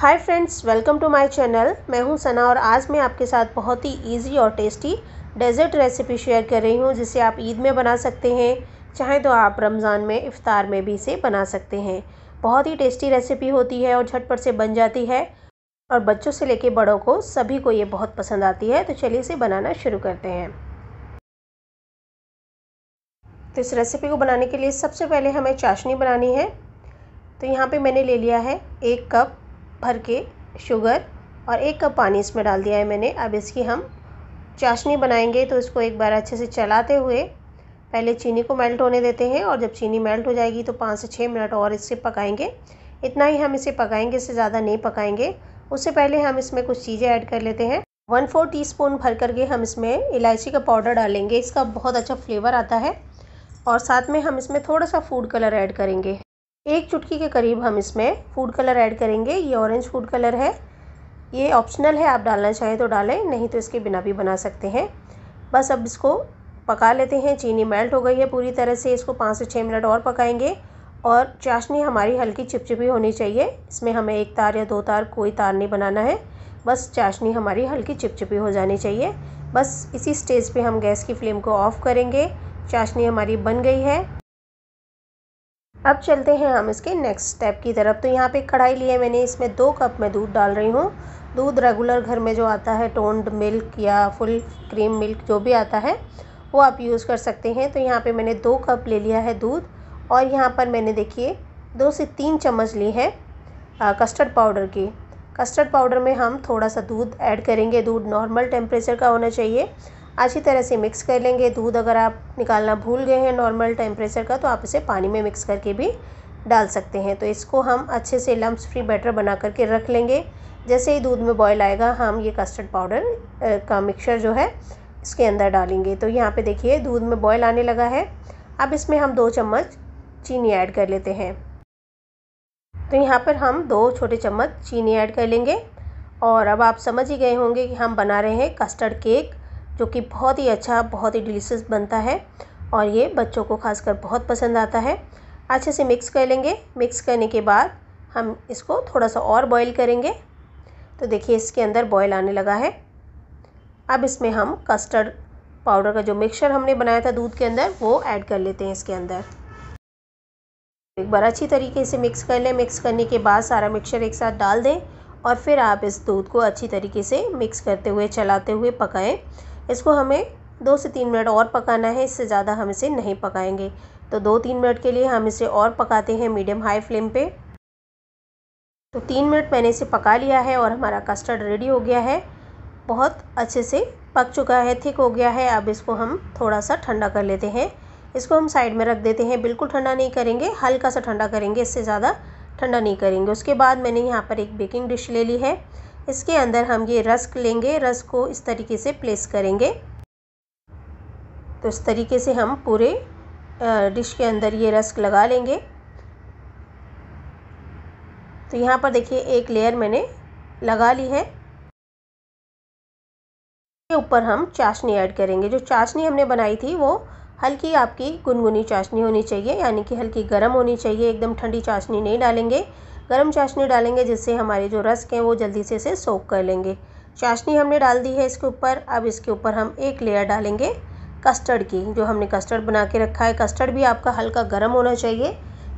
hi friends welcome to my channel मैं हूं सना और आज मैं आपके साथ बहुत ही इजी और टेस्टी डेजर्ट रेसिपी शेयर कर रही हूं जिसे आप ईद में बना सकते हैं चाहे तो आप रमज़ान में इफ़ार में भी इसे बना सकते हैं बहुत ही टेस्टी रेसिपी होती है और झटपट से बन जाती है और बच्चों से लेके बड़ों को सभी को ये बहुत पसंद आती है तो चलिए इसे बनाना शुरू करते हैं तो इस रेसिपी को बनाने के लिए सबसे पहले हमें चाशनी बनानी है तो यहाँ पे मैंने ले लिया है एक कप भर के शुगर और एक कप पानी इसमें डाल दिया है मैंने अब इसकी हम चाशनी बनाएंगे तो इसको एक बार अच्छे से चलाते हुए पहले चीनी को मेल्ट होने देते हैं और जब चीनी मेल्ट हो जाएगी तो पाँच से छः मिनट और इससे पकाएंगे इतना ही हम इसे पकाएंगे इससे ज़्यादा नहीं पकाएंगे उससे पहले हम इसमें कुछ चीज़ें ऐड कर लेते हैं वन फोर टी स्पून भर करके हम इसमें इलायची का पाउडर डालेंगे इसका बहुत अच्छा फ्लेवर आता है और साथ में हम इसमें थोड़ा सा फूड कलर ऐड करेंगे एक चुटकी के करीब हम इसमें फूड कलर ऐड करेंगे ये ऑरेंज फूड कलर है ये ऑप्शनल है आप डालना चाहें तो डालें नहीं तो इसके बिना भी बना सकते हैं बस अब इसको पका लेते हैं चीनी मेल्ट हो गई है पूरी तरह से इसको पाँच से छः मिनट और पकाएंगे और चाशनी हमारी हल्की चिपचिपी होनी चाहिए इसमें हमें एक तार या दो तार कोई तार नहीं बनाना है बस चाशनी हमारी हल्की चिपचिपी हो जानी चाहिए बस इसी स्टेज पे हम गैस की फ्लेम को ऑफ़ करेंगे चाशनी हमारी बन गई है अब चलते हैं हम इसके नेक्स्ट स्टेप की तरफ तो यहाँ पे कढ़ाई लिए मैंने इसमें दो कप में दूध डाल रही हूँ दूध रेगुलर घर में जो आता है टोंड मिल्क या फुल क्रीम मिल्क जो भी आता है वो आप यूज़ कर सकते हैं तो यहाँ पे मैंने दो कप ले लिया है दूध और यहाँ पर मैंने देखिए दो से तीन चम्मच ली है आ, कस्टर्ड पाउडर की कस्टर्ड पाउडर में हम थोड़ा सा दूध ऐड करेंगे दूध नॉर्मल टेम्परेचर का होना चाहिए अच्छी तरह से मिक्स कर लेंगे दूध अगर आप निकालना भूल गए हैं नॉर्मल टेम्परेचर का तो आप इसे पानी में मिक्स करके भी डाल सकते हैं तो इसको हम अच्छे से लम्ब फ्री बैटर बना करके रख लेंगे जैसे ही दूध में बॉयल आएगा हम ये कस्टर्ड पाउडर का मिक्सचर जो है इसके अंदर डालेंगे तो यहाँ पे देखिए दूध में बॉयल आने लगा है अब इसमें हम दो चम्मच चीनी ऐड कर लेते हैं तो यहाँ पर हम दो छोटे चम्मच चीनी ऐड कर लेंगे और अब आप समझ ही गए होंगे कि हम बना रहे हैं कस्टर्ड केक जो कि बहुत ही अच्छा बहुत ही डिलीशियस बनता है और ये बच्चों को खासकर बहुत पसंद आता है अच्छे से मिक्स कर लेंगे मिक्स करने के बाद हम इसको थोड़ा सा और बॉईल करेंगे तो देखिए इसके अंदर बॉयल आने लगा है अब इसमें हम कस्टर्ड पाउडर का जो मिक्सचर हमने बनाया था दूध के अंदर वो ऐड कर लेते हैं इसके अंदर एक बार अच्छी तरीके से मिक्स कर लें मिक्स करने के बाद सारा मिक्सचर एक साथ डाल दें और फिर आप इस दूध को अच्छी तरीके से मिक्स करते हुए चलाते हुए पकाएँ इसको हमें दो से तीन मिनट और पकाना है इससे ज़्यादा हम इसे नहीं पकाएंगे तो दो तीन मिनट के लिए हम इसे और पकाते हैं मीडियम हाई फ्लेम पे तो तीन मिनट मैंने इसे पका लिया है और हमारा कस्टर्ड रेडी हो गया है बहुत अच्छे से पक चुका है थिक हो गया है अब इसको हम थोड़ा सा ठंडा कर लेते हैं इसको हम साइड में रख देते हैं बिल्कुल ठंडा नहीं करेंगे हल्का सा ठंडा करेंगे इससे ज़्यादा ठंडा नहीं करेंगे उसके बाद मैंने यहाँ पर एक बेकिंग डिश ले ली है इसके अंदर हम ये रस्क लेंगे रस्क को इस तरीके से प्लेस करेंगे तो इस तरीके से हम पूरे डिश के अंदर ये रस्क लगा लेंगे तो यहाँ पर देखिए एक लेयर मैंने लगा ली है इसके ऊपर हम चाशनी ऐड करेंगे जो चाशनी हमने बनाई थी वो हल्की आपकी गुनगुनी चाशनी होनी चाहिए यानी कि हल्की गर्म होनी चाहिए एकदम ठंडी चाशनी नहीं डालेंगे गर्म चाशनी डालेंगे जिससे हमारे जो रस्क हैं वो जल्दी से इसे सोख कर लेंगे चाशनी हमने डाल दी है इसके ऊपर अब इसके ऊपर हम एक लेयर डालेंगे कस्टर्ड की जो हमने कस्टर्ड बना के रखा है कस्टर्ड भी आपका हल्का गर्म होना चाहिए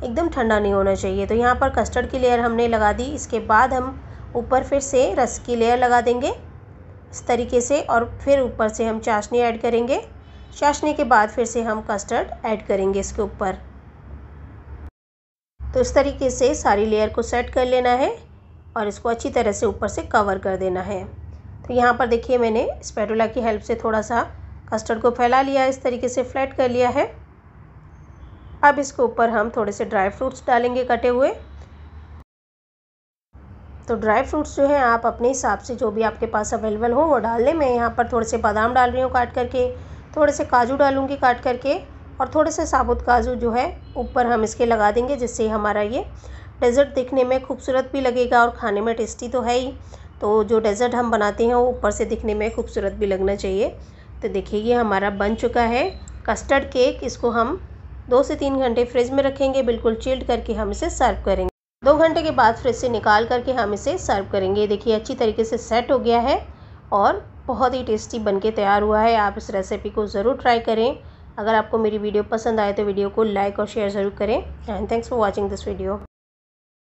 एकदम ठंडा नहीं होना चाहिए तो यहाँ पर कस्टर्ड की लेयर हमने लगा दी इसके बाद हम ऊपर फिर से रस की लेयर लगा देंगे इस तरीके से और फिर ऊपर से हम चाशनी ऐड करेंगे चाशनी के बाद फिर से हम कस्टर्ड ऐड करेंगे इसके ऊपर तो इस तरीके से सारी लेयर को सेट कर लेना है और इसको अच्छी तरह से ऊपर से कवर कर देना है तो यहाँ पर देखिए मैंने स्पैटुला की हेल्प से थोड़ा सा कस्टर्ड को फैला लिया इस तरीके से फ्लैट कर लिया है अब इसके ऊपर हम थोड़े से ड्राई फ्रूट्स डालेंगे कटे हुए तो ड्राई फ्रूट्स जो हैं आप अपने हिसाब से जो भी आपके पास अवेलेबल हो वो डाल लें मैं यहाँ पर थोड़े से बादाम डाल रही हूँ काट करके थोड़े से काजू डालूँगी काट करके और थोड़े से साबुत काजू जो है ऊपर हम इसके लगा देंगे जिससे हमारा ये डेज़र्ट दिखने में खूबसूरत भी लगेगा और खाने में टेस्टी तो है ही तो जो डेज़र्ट हम बनाते हैं वो ऊपर से दिखने में खूबसूरत भी लगना चाहिए तो देखिए ये हमारा बन चुका है कस्टर्ड केक इसको हम दो से तीन घंटे फ्रिज में रखेंगे बिल्कुल चिल्ड करके हम इसे सर्व करेंगे दो घंटे के बाद फ्रिज से निकाल करके हम इसे सर्व करेंगे देखिए अच्छी तरीके से सेट हो गया है और बहुत ही टेस्टी बनके तैयार हुआ है आप इस रेसिपी को ज़रूर ट्राई करें अगर आपको मेरी वीडियो पसंद आए तो वीडियो को लाइक और शेयर ज़रूर करें and thanks for watching this video